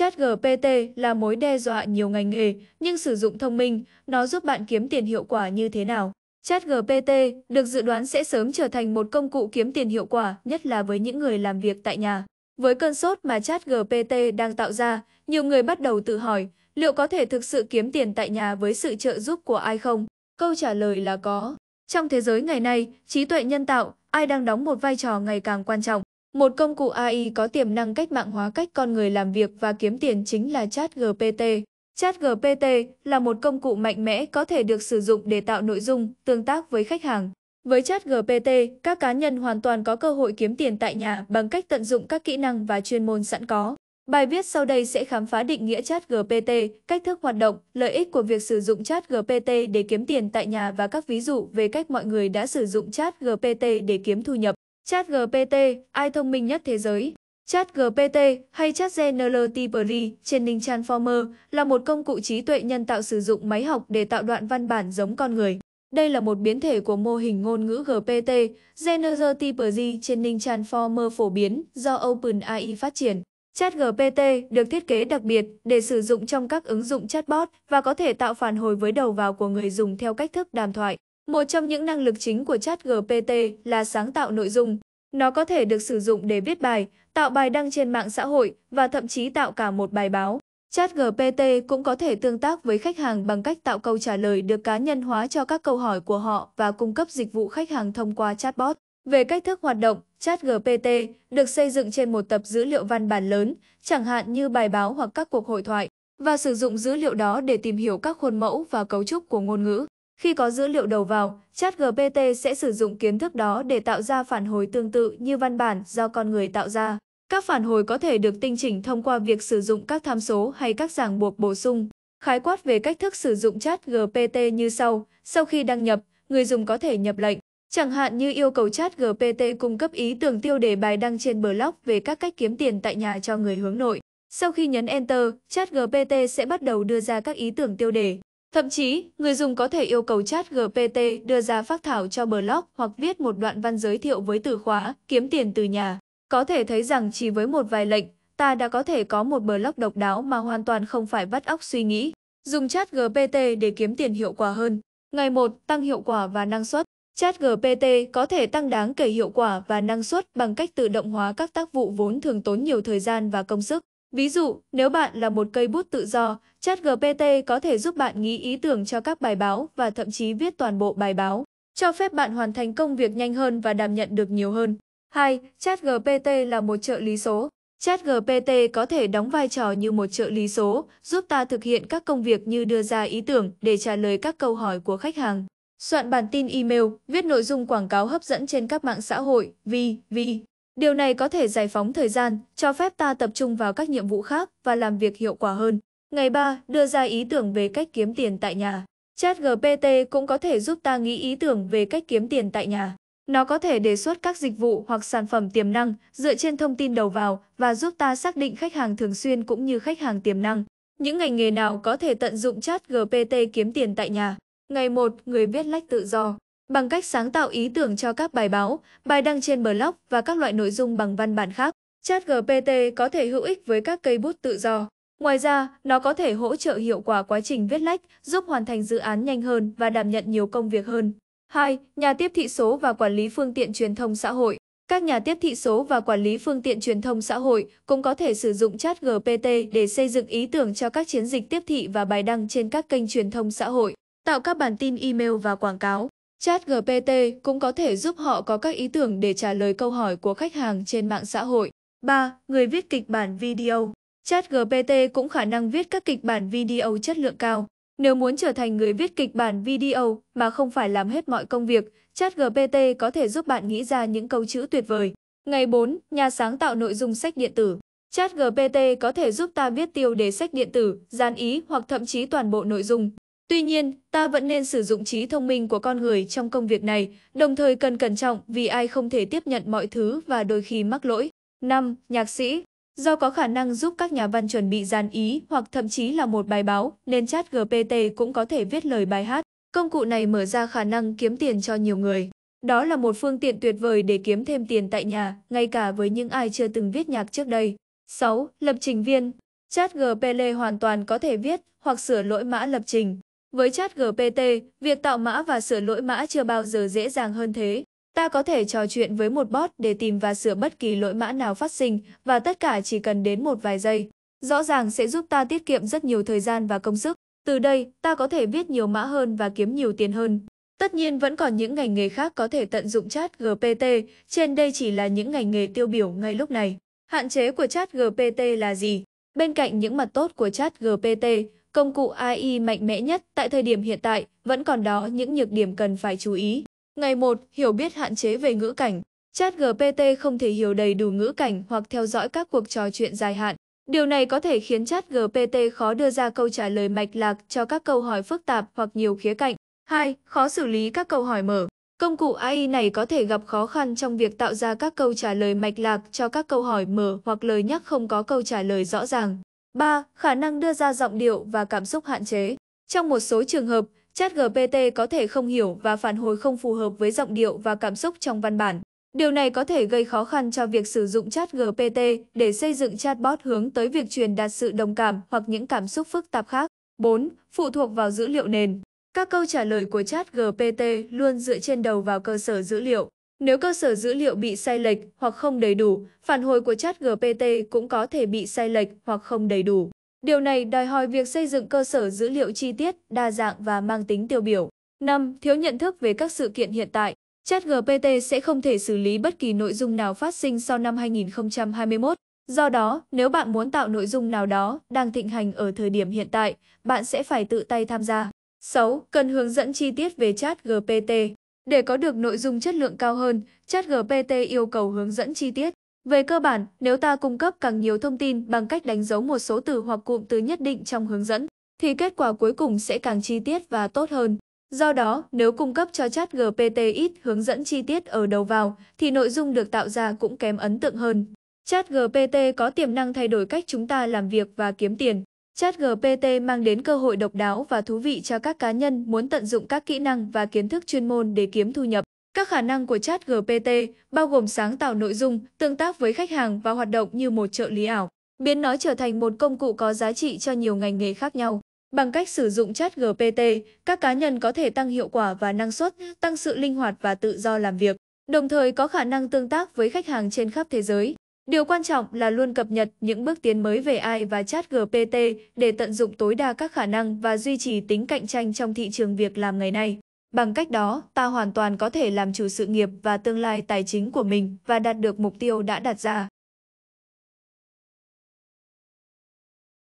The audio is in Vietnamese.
Chat GPT là mối đe dọa nhiều ngành nghề, nhưng sử dụng thông minh, nó giúp bạn kiếm tiền hiệu quả như thế nào? Chat GPT được dự đoán sẽ sớm trở thành một công cụ kiếm tiền hiệu quả, nhất là với những người làm việc tại nhà. Với cơn sốt mà Chat GPT đang tạo ra, nhiều người bắt đầu tự hỏi, liệu có thể thực sự kiếm tiền tại nhà với sự trợ giúp của ai không? Câu trả lời là có. Trong thế giới ngày nay, trí tuệ nhân tạo, ai đang đóng một vai trò ngày càng quan trọng. Một công cụ AI có tiềm năng cách mạng hóa cách con người làm việc và kiếm tiền chính là ChatGPT. ChatGPT là một công cụ mạnh mẽ có thể được sử dụng để tạo nội dung, tương tác với khách hàng. Với ChatGPT, các cá nhân hoàn toàn có cơ hội kiếm tiền tại nhà bằng cách tận dụng các kỹ năng và chuyên môn sẵn có. Bài viết sau đây sẽ khám phá định nghĩa ChatGPT, cách thức hoạt động, lợi ích của việc sử dụng ChatGPT để kiếm tiền tại nhà và các ví dụ về cách mọi người đã sử dụng ChatGPT để kiếm thu nhập. Chat GPT, ai thông minh nhất thế giới? Chat GPT hay Chat GNLT trên Ning Transformer là một công cụ trí tuệ nhân tạo sử dụng máy học để tạo đoạn văn bản giống con người. Đây là một biến thể của mô hình ngôn ngữ GPT, Generative trên Ning Transformer phổ biến do OpenAI phát triển. Chat GPT được thiết kế đặc biệt để sử dụng trong các ứng dụng chatbot và có thể tạo phản hồi với đầu vào của người dùng theo cách thức đàm thoại. Một trong những năng lực chính của chat GPT là sáng tạo nội dung. Nó có thể được sử dụng để viết bài, tạo bài đăng trên mạng xã hội và thậm chí tạo cả một bài báo. Chat GPT cũng có thể tương tác với khách hàng bằng cách tạo câu trả lời được cá nhân hóa cho các câu hỏi của họ và cung cấp dịch vụ khách hàng thông qua chatbot. Về cách thức hoạt động, chat GPT được xây dựng trên một tập dữ liệu văn bản lớn, chẳng hạn như bài báo hoặc các cuộc hội thoại, và sử dụng dữ liệu đó để tìm hiểu các khuôn mẫu và cấu trúc của ngôn ngữ. Khi có dữ liệu đầu vào, chat GPT sẽ sử dụng kiến thức đó để tạo ra phản hồi tương tự như văn bản do con người tạo ra. Các phản hồi có thể được tinh chỉnh thông qua việc sử dụng các tham số hay các ràng buộc bổ sung. Khái quát về cách thức sử dụng chat GPT như sau. Sau khi đăng nhập, người dùng có thể nhập lệnh, chẳng hạn như yêu cầu chat GPT cung cấp ý tưởng tiêu đề bài đăng trên blog về các cách kiếm tiền tại nhà cho người hướng nội. Sau khi nhấn Enter, chat GPT sẽ bắt đầu đưa ra các ý tưởng tiêu đề. Thậm chí, người dùng có thể yêu cầu chat GPT đưa ra phác thảo cho blog hoặc viết một đoạn văn giới thiệu với từ khóa kiếm tiền từ nhà. Có thể thấy rằng chỉ với một vài lệnh, ta đã có thể có một blog độc đáo mà hoàn toàn không phải vắt óc suy nghĩ. Dùng chat GPT để kiếm tiền hiệu quả hơn. Ngày một Tăng hiệu quả và năng suất. Chat GPT có thể tăng đáng kể hiệu quả và năng suất bằng cách tự động hóa các tác vụ vốn thường tốn nhiều thời gian và công sức. Ví dụ, nếu bạn là một cây bút tự do, ChatGPT có thể giúp bạn nghĩ ý tưởng cho các bài báo và thậm chí viết toàn bộ bài báo, cho phép bạn hoàn thành công việc nhanh hơn và đảm nhận được nhiều hơn. 2. ChatGPT là một trợ lý số. ChatGPT có thể đóng vai trò như một trợ lý số, giúp ta thực hiện các công việc như đưa ra ý tưởng để trả lời các câu hỏi của khách hàng, soạn bản tin email, viết nội dung quảng cáo hấp dẫn trên các mạng xã hội, v, v. Điều này có thể giải phóng thời gian, cho phép ta tập trung vào các nhiệm vụ khác và làm việc hiệu quả hơn. Ngày 3, đưa ra ý tưởng về cách kiếm tiền tại nhà. Chat GPT cũng có thể giúp ta nghĩ ý tưởng về cách kiếm tiền tại nhà. Nó có thể đề xuất các dịch vụ hoặc sản phẩm tiềm năng dựa trên thông tin đầu vào và giúp ta xác định khách hàng thường xuyên cũng như khách hàng tiềm năng. Những ngành nghề nào có thể tận dụng chat GPT kiếm tiền tại nhà? Ngày 1, người viết lách tự do bằng cách sáng tạo ý tưởng cho các bài báo, bài đăng trên blog và các loại nội dung bằng văn bản khác. Chat GPT có thể hữu ích với các cây bút tự do. Ngoài ra, nó có thể hỗ trợ hiệu quả quá trình viết lách, giúp hoàn thành dự án nhanh hơn và đảm nhận nhiều công việc hơn. 2. Nhà tiếp thị số và quản lý phương tiện truyền thông xã hội Các nhà tiếp thị số và quản lý phương tiện truyền thông xã hội cũng có thể sử dụng chat GPT để xây dựng ý tưởng cho các chiến dịch tiếp thị và bài đăng trên các kênh truyền thông xã hội, tạo các bản tin email và quảng cáo. Chat GPT cũng có thể giúp họ có các ý tưởng để trả lời câu hỏi của khách hàng trên mạng xã hội. 3. Người viết kịch bản video Chat GPT cũng khả năng viết các kịch bản video chất lượng cao. Nếu muốn trở thành người viết kịch bản video mà không phải làm hết mọi công việc, Chat GPT có thể giúp bạn nghĩ ra những câu chữ tuyệt vời. Ngày 4. Nhà sáng tạo nội dung sách điện tử Chat GPT có thể giúp ta viết tiêu đề sách điện tử, dán ý hoặc thậm chí toàn bộ nội dung. Tuy nhiên, ta vẫn nên sử dụng trí thông minh của con người trong công việc này, đồng thời cần cẩn trọng vì ai không thể tiếp nhận mọi thứ và đôi khi mắc lỗi. 5. Nhạc sĩ Do có khả năng giúp các nhà văn chuẩn bị dàn ý hoặc thậm chí là một bài báo, nên chat GPT cũng có thể viết lời bài hát. Công cụ này mở ra khả năng kiếm tiền cho nhiều người. Đó là một phương tiện tuyệt vời để kiếm thêm tiền tại nhà, ngay cả với những ai chưa từng viết nhạc trước đây. 6. Lập trình viên Chat GPT hoàn toàn có thể viết hoặc sửa lỗi mã lập trình, với chat GPT, việc tạo mã và sửa lỗi mã chưa bao giờ dễ dàng hơn thế. Ta có thể trò chuyện với một bot để tìm và sửa bất kỳ lỗi mã nào phát sinh và tất cả chỉ cần đến một vài giây. Rõ ràng sẽ giúp ta tiết kiệm rất nhiều thời gian và công sức. Từ đây, ta có thể viết nhiều mã hơn và kiếm nhiều tiền hơn. Tất nhiên vẫn còn những ngành nghề khác có thể tận dụng chat GPT, trên đây chỉ là những ngành nghề tiêu biểu ngay lúc này. Hạn chế của chat GPT là gì? Bên cạnh những mặt tốt của chat GPT, công cụ AI mạnh mẽ nhất tại thời điểm hiện tại vẫn còn đó những nhược điểm cần phải chú ý. Ngày 1. Hiểu biết hạn chế về ngữ cảnh. Chat GPT không thể hiểu đầy đủ ngữ cảnh hoặc theo dõi các cuộc trò chuyện dài hạn. Điều này có thể khiến chat GPT khó đưa ra câu trả lời mạch lạc cho các câu hỏi phức tạp hoặc nhiều khía cạnh. 2. Khó xử lý các câu hỏi mở. Công cụ AI này có thể gặp khó khăn trong việc tạo ra các câu trả lời mạch lạc cho các câu hỏi mở hoặc lời nhắc không có câu trả lời rõ ràng. 3. Khả năng đưa ra giọng điệu và cảm xúc hạn chế. Trong một số trường hợp, chat GPT có thể không hiểu và phản hồi không phù hợp với giọng điệu và cảm xúc trong văn bản. Điều này có thể gây khó khăn cho việc sử dụng chat GPT để xây dựng chatbot hướng tới việc truyền đạt sự đồng cảm hoặc những cảm xúc phức tạp khác. 4. Phụ thuộc vào dữ liệu nền. Các câu trả lời của chat GPT luôn dựa trên đầu vào cơ sở dữ liệu. Nếu cơ sở dữ liệu bị sai lệch hoặc không đầy đủ, phản hồi của chat GPT cũng có thể bị sai lệch hoặc không đầy đủ. Điều này đòi hỏi việc xây dựng cơ sở dữ liệu chi tiết, đa dạng và mang tính tiêu biểu. 5. Thiếu nhận thức về các sự kiện hiện tại. Chat GPT sẽ không thể xử lý bất kỳ nội dung nào phát sinh sau năm 2021. Do đó, nếu bạn muốn tạo nội dung nào đó đang thịnh hành ở thời điểm hiện tại, bạn sẽ phải tự tay tham gia. 6. Cần hướng dẫn chi tiết về chat GPT. Để có được nội dung chất lượng cao hơn, ChatGPT yêu cầu hướng dẫn chi tiết. Về cơ bản, nếu ta cung cấp càng nhiều thông tin bằng cách đánh dấu một số từ hoặc cụm từ nhất định trong hướng dẫn, thì kết quả cuối cùng sẽ càng chi tiết và tốt hơn. Do đó, nếu cung cấp cho chat GPT ít hướng dẫn chi tiết ở đầu vào, thì nội dung được tạo ra cũng kém ấn tượng hơn. Chat GPT có tiềm năng thay đổi cách chúng ta làm việc và kiếm tiền. Chat GPT mang đến cơ hội độc đáo và thú vị cho các cá nhân muốn tận dụng các kỹ năng và kiến thức chuyên môn để kiếm thu nhập. Các khả năng của chat GPT bao gồm sáng tạo nội dung, tương tác với khách hàng và hoạt động như một trợ lý ảo, biến nó trở thành một công cụ có giá trị cho nhiều ngành nghề khác nhau. Bằng cách sử dụng chat GPT, các cá nhân có thể tăng hiệu quả và năng suất, tăng sự linh hoạt và tự do làm việc, đồng thời có khả năng tương tác với khách hàng trên khắp thế giới. Điều quan trọng là luôn cập nhật những bước tiến mới về AI và chat GPT để tận dụng tối đa các khả năng và duy trì tính cạnh tranh trong thị trường việc làm ngày nay. Bằng cách đó, ta hoàn toàn có thể làm chủ sự nghiệp và tương lai tài chính của mình và đạt được mục tiêu đã đặt ra.